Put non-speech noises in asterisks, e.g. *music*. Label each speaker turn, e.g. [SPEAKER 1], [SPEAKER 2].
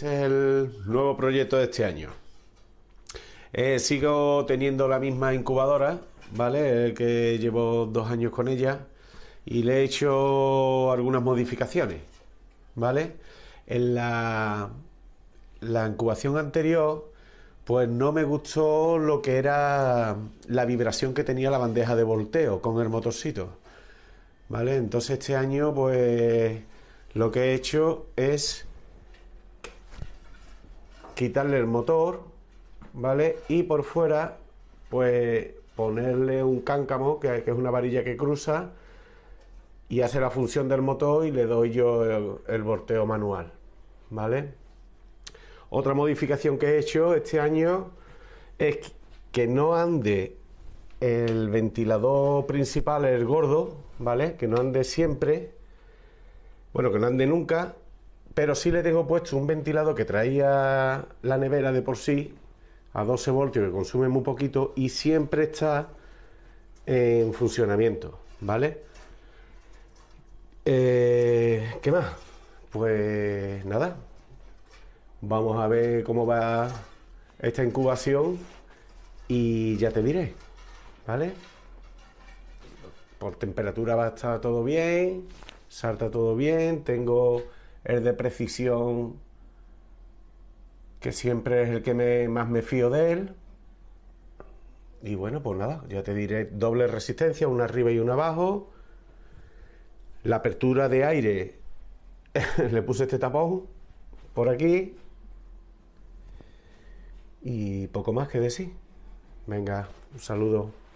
[SPEAKER 1] Este es el nuevo proyecto de este año. Eh, sigo teniendo la misma incubadora, ¿vale? Que llevo dos años con ella y le he hecho algunas modificaciones, ¿vale? En la, la incubación anterior, pues no me gustó lo que era la vibración que tenía la bandeja de volteo con el motorcito, ¿vale? Entonces este año, pues lo que he hecho es quitarle el motor, ¿vale? Y por fuera, pues ponerle un cáncamo, que, es una varilla que cruza, y hace la función del motor y le doy yo el, el volteo manual, ¿vale? Otra modificación que he hecho este año es que no ande el ventilador principal, el gordo, ¿vale? Que no ande siempre, bueno, que no ande nunca, pero sí le tengo puesto un ventilador que traía la nevera de por sí, a 12 voltios, que consume muy poquito y siempre está en funcionamiento, ¿vale? Eh, ¿Qué más? Pues nada, vamos a ver cómo va esta incubación y ya te diré, ¿vale? Por temperatura va a estar todo bien, salta todo bien, tengo el de precisión, que siempre es el que más me fío de él. Y bueno, pues nada, ya te diré doble resistencia, una arriba y una abajo. La apertura de aire, *laughs* le puse este tapón por aquí. Y poco más que decir. Venga, un saludo.